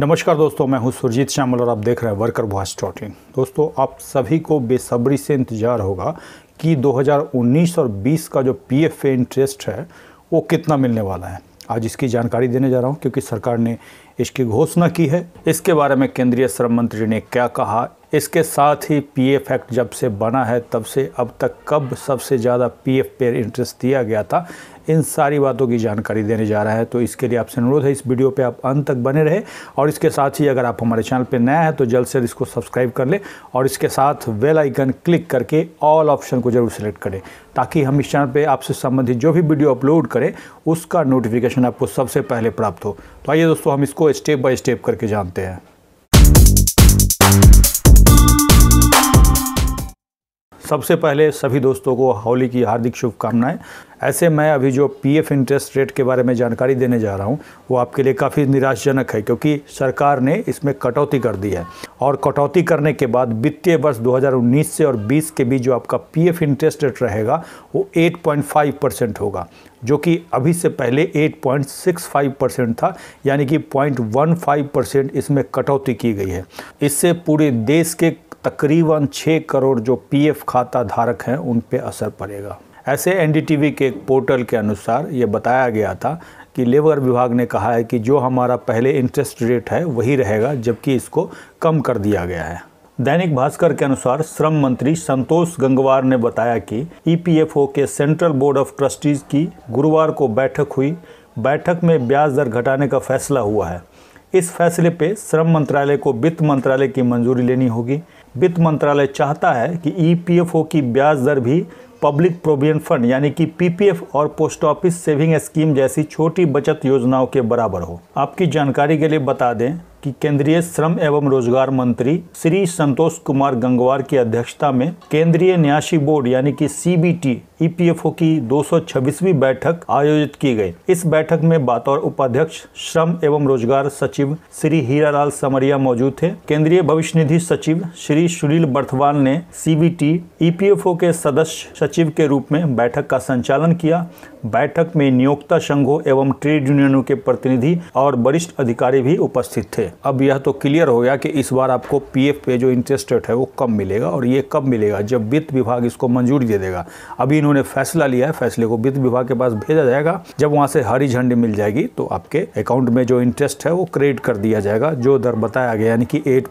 नमस्कार दोस्तों मैं हूं सुरजीत श्यामल और आप देख रहे हैं वर्कर वॉच डॉट दोस्तों आप सभी को बेसब्री से इंतज़ार होगा कि 2019 और 20 का जो पी एफ इंटरेस्ट है वो कितना मिलने वाला है आज इसकी जानकारी देने जा रहा हूं क्योंकि सरकार ने इसकी घोषणा की है इसके बारे में केंद्रीय श्रम मंत्री ने क्या कहा इसके साथ ही पी एफ एक्ट जब से बना है तब से अब तक कब सबसे ज़्यादा पी एफ इंटरेस्ट दिया गया था इन सारी बातों की जानकारी देने जा रहा है तो इसके लिए आपसे अनुरोध है इस वीडियो पे आप अंत तक बने रहे और इसके साथ ही अगर आप हमारे चैनल पे नया है तो जल्द से जल्द इसको सब्सक्राइब कर लें और इसके साथ वेल आइकन क्लिक करके ऑल ऑप्शन को जरूर सेलेक्ट करें ताकि हम इस चैनल पर आपसे संबंधित जो भी वीडियो अपलोड करें उसका नोटिफिकेशन आपको सबसे पहले प्राप्त हो तो आइए दोस्तों हम इसको स्टेप बाय स्टेप करके जानते हैं सबसे पहले सभी दोस्तों को होली की हार्दिक शुभकामनाएं ऐसे मैं अभी जो पीएफ इंटरेस्ट रेट के बारे में जानकारी देने जा रहा हूं वो आपके लिए काफ़ी निराशजनक है क्योंकि सरकार ने इसमें कटौती कर दी है और कटौती करने के बाद वित्तीय वर्ष 2019 से और 20 के बीच जो आपका पीएफ इंटरेस्ट रेट रहेगा वो 8.5 परसेंट होगा जो कि अभी से पहले 8.65 परसेंट था यानी कि 0.15 परसेंट इसमें कटौती की गई है इससे पूरे देश के तकरीबन छः करोड़ जो पीएफ खाता धारक हैं उन पर असर पड़ेगा ऐसे एनडीटीवी के एक पोर्टल के अनुसार ये बताया गया था कि लेबर विभाग ने कहा है कि जो हमारा पहले इंटरेस्ट रेट है वही रहेगा जबकि इसको कम कर दिया गया है दैनिक भास्कर के अनुसार श्रम मंत्री संतोष गंगवार ने बताया कि ईपीएफओ के सेंट्रल बोर्ड ऑफ ट्रस्टीज़ की गुरुवार को बैठक हुई बैठक में ब्याज दर घटाने का फैसला हुआ है इस फैसले पे श्रम मंत्रालय को वित्त मंत्रालय की मंजूरी लेनी होगी वित्त मंत्रालय चाहता है कि ईपीएफओ e की ब्याज दर भी पब्लिक प्रोविडेंट फंड यानी कि पीपीएफ और पोस्ट ऑफिस सेविंग स्कीम जैसी छोटी बचत योजनाओं के बराबर हो आपकी जानकारी के लिए बता दें कि केंद्रीय श्रम एवं रोजगार मंत्री श्री संतोष कुमार गंगवार की अध्यक्षता में केंद्रीय न्यासी बोर्ड यानी कि सीबीटी ईपीएफओ e की 226वीं बैठक आयोजित की गई इस बैठक में बतौर उपाध्यक्ष श्रम एवं रोजगार सचिव श्री हीरालाल समरिया मौजूद थे केंद्रीय भविष्य निधि सचिव श्री सुनील बर्थवाल ने सीबीटी ईपीएफओ e के सदस्य सचिव के रूप में बैठक का संचालन किया बैठक में नियोक्ता संघों एवं ट्रेड यूनियनों के प्रतिनिधि और वरिष्ठ अधिकारी भी उपस्थित थे अब यह तो क्लियर हो गया कि इस बार आपको पीएफ पे जो इंटरेस्ट रेट है वो कम मिलेगा और ये कब मिलेगा जब वित्त विभाग इसको मंजूरी दे देगा अभी इन्होंने फैसला लिया है फैसले को वित्त विभाग के पास भेजा जाएगा जब वहाँ से हरी झंडी मिल जाएगी तो आपके अकाउंट में जो इंटरेस्ट है वो क्रेडिट कर दिया जाएगा जो दर बताया गया यानी कि एट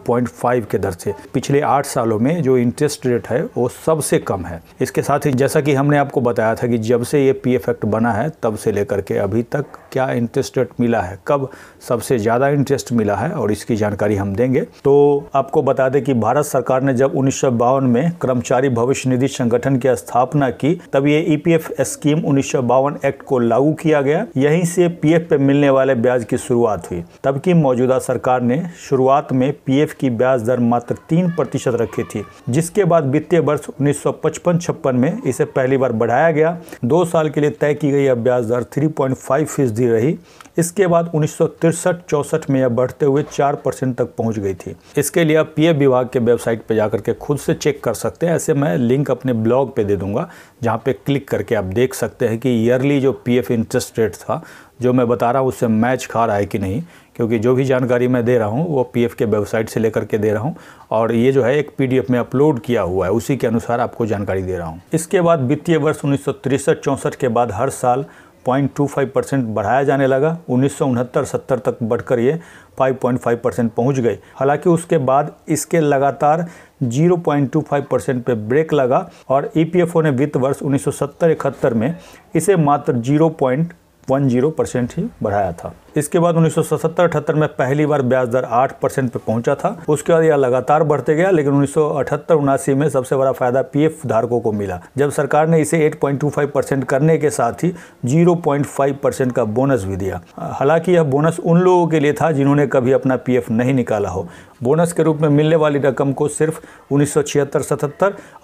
के दर से पिछले आठ सालों में जो इंटरेस्ट रेट है वो सबसे कम है इसके साथ ही जैसा कि हमने आपको बताया था कि जब से ये पी प्रोजेक्ट बना है तब से लेकर के अभी तक क्या इंटरेस्ट रेट मिला है कब सबसे ज़्यादा इंटरेस्ट मिला है और इसकी जानकारी हम देंगे तो आपको बता दें कि भारत सरकार ने जब उन्नीस में कर्मचारी भविष्य निधि संगठन की स्थापना की तब ये ईपीएफ e स्कीम उन्नीस एक्ट को लागू किया गया यहीं से पी पे मिलने वाले ब्याज की शुरुआत हुई तब की मौजूदा सरकार ने शुरुआत में पी की ब्याज दर मात्र तीन प्रतिशत रखी थी जिसके बाद वित्तीय वर्ष उन्नीस सौ में इसे पहली बार बढ़ाया गया दो साल के लिए तय तय की गई अब ब्याज दर 3.5 फीसदी रही इसके बाद उन्नीस सौ चौंसठ में यह बढ़ते हुए 4 परसेंट तक पहुंच गई थी इसके लिए आप पीएफ विभाग के वेबसाइट पर जाकर के खुद से चेक कर सकते हैं ऐसे मैं लिंक अपने ब्लॉग पे दे दूंगा जहां पे क्लिक करके आप देख सकते हैं कि ईयरली जो पीएफ इंटरेस्ट रेट था जो मैं बता रहा हूँ उससे मैच खा रहा है कि नहीं क्योंकि जो भी जानकारी मैं दे रहा हूँ वो पीएफ के वेबसाइट से लेकर के दे रहा हूँ और ये जो है एक पीडीएफ में अपलोड किया हुआ है उसी के अनुसार आपको जानकारी दे रहा हूँ इसके बाद वित्तीय वर्ष उन्नीस सौ के बाद हर साल 0.25 परसेंट बढ़ाया जाने लगा उन्नीस सौ तक बढ़कर ये 5.5 परसेंट पहुँच गई हालांकि उसके बाद इसके लगातार 0.25 परसेंट पर ब्रेक लगा और ई e ने वित्त वर्ष उन्नीस सौ में इसे मात्र वन जीरो परसेंट ही बढ़ाया था इसके बाद 1977-78 में पहली बार ब्याज दर 8 परसेंट पर पहुंचा था उसके बाद यह लगातार बढ़ते गया लेकिन उन्नीस सौ में सबसे बड़ा फायदा पीएफ धारकों को मिला जब सरकार ने इसे 8.25 परसेंट करने के साथ ही 0.5 परसेंट का बोनस भी दिया हालांकि यह बोनस उन लोगों के लिए था जिन्होंने कभी अपना पीएफ नहीं निकाला हो बोनस के रूप में मिलने वाली रकम को सिर्फ उन्नीस सौ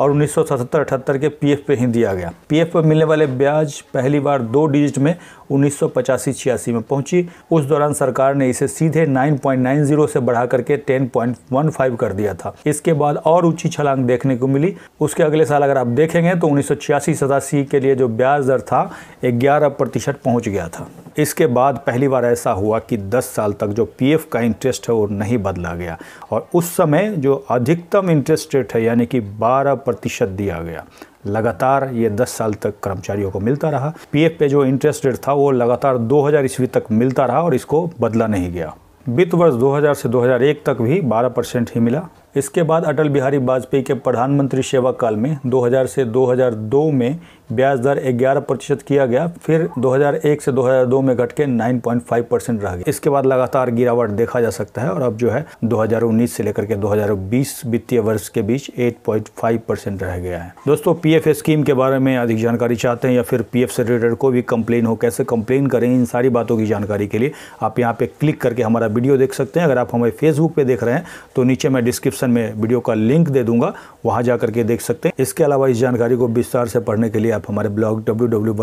और उन्नीस 78 के पी पे ही दिया गया पी पर मिलने वाले ब्याज पहली बार दो डिजिट में उन्नीस सौ में पहुंची उस दौरान सरकार ने इसे सीधे 9.90 से बढ़ा करके 10.15 कर दिया था इसके बाद और ऊंची छलांग देखने को मिली उसके अगले साल अगर आप देखेंगे तो उन्नीस सौ के लिए जो ब्याज दर था ग्यारह प्रतिशत पहुँच गया था इसके बाद पहली बार ऐसा हुआ कि 10 साल तक जो पीएफ का इंटरेस्ट है वो नहीं बदला गया और उस समय जो अधिकतम इंटरेस्ट रेट है यानी कि 12 प्रतिशत दिया गया लगातार ये 10 साल तक कर्मचारियों को मिलता रहा पीएफ पे जो इंटरेस्ट रेट था वो लगातार 2000 ईस्वी तक मिलता रहा और इसको बदला नहीं गया वित्त वर्ष 2000 से 2001 तक भी 12 परसेंट ही मिला इसके बाद अटल बिहारी वाजपेयी के प्रधानमंत्री सेवा काल में 2000 से 2002 में ब्याज दर ग्यारह प्रतिशत किया गया फिर 2001 से 2002 में घट के 9.5 परसेंट रह गया इसके बाद लगातार गिरावट देखा जा सकता है और अब जो है 2019 से लेकर के 2020 वित्तीय वर्ष के बीच 8.5 परसेंट रह गया है दोस्तों पी स्कीम के बारे में अधिक जानकारी चाहते हैं या फिर पी से रिलेटेड कोई भी कंप्लेन हो कैसे कंप्लेन करें इन सारी बातों की जानकारी के लिए आप यहाँ पे क्लिक करके हमारा वीडियो देख सकते हैं अगर आप हमारे फेसबुक पर देख रहे हैं तो नीचे मैं डिस्क्रिप्शन डिस्क्रिप्शन में वीडियो का लिंक दे दूंगा वहां जाकर के देख सकते हैं इसके अलावा इस जानकारी को विस्तार से पढ़ने के लिए आप हमारे ब्लॉग डब्ल्यू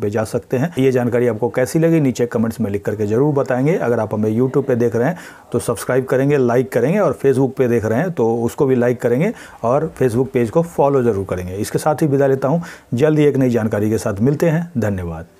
पे जा सकते हैं ये जानकारी आपको कैसी लगी नीचे कमेंट्स में लिख करके जरूर बताएंगे अगर आप हमें यूट्यूब पर देख रहे हैं तो सब्सक्राइब करेंगे लाइक करेंगे और फेसबुक पर देख रहे हैं तो उसको भी लाइक करेंगे और फेसबुक पेज को फॉलो जरूर करेंगे इसके साथ ही विदा लेता हूँ जल्द ही एक नई जानकारी के साथ मिलते हैं धन्यवाद